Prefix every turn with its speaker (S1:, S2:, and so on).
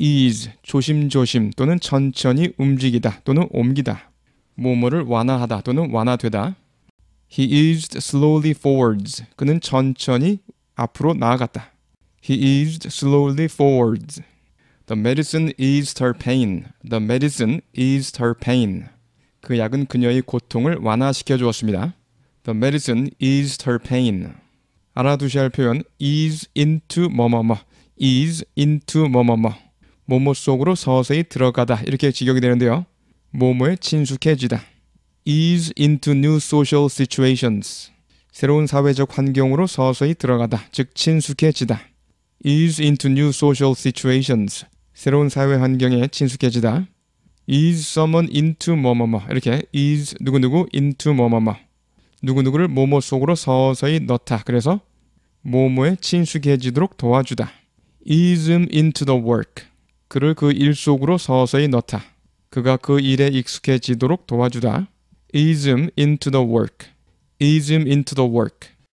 S1: ease 조심조심 또는 천천히 움직이다 또는 옮기다 뭐뭐를 완화하다 또는 완화되다 He eased slowly forwards 그는 천천히 앞으로 나아갔다 He eased slowly forwards The medicine eased her pain The medicine eased her pain 그 약은 그녀의 고통을 완화시켜 주었습니다 The medicine eased her pain 알아두셔야 할 표현 ease into 뭐뭐뭐 ease into 뭐뭐뭐 모모 속으로 서서히 들어가다 이렇게 직역이 되는데요. 모모에 친숙해지다. ease into new social situations. 새로운 사회적 환경으로 서서히 들어가다. 즉 친숙해지다. ease into new social situations. 새로운 사회 환경에 친숙해지다. ease someone into 뭐뭐뭐 이렇게 ease 누구누구 into 뭐뭐뭐 누구누구를 뭐뭐 속으로 서서히 넣다. 그래서 뭐뭐에 친숙해지도록 도와주다. ease him into the work. 그를 그 일 속으로 서서히 넣다. 그가 그 일에 익숙해지도록 도와주다. ease him into the work. ease him into the work.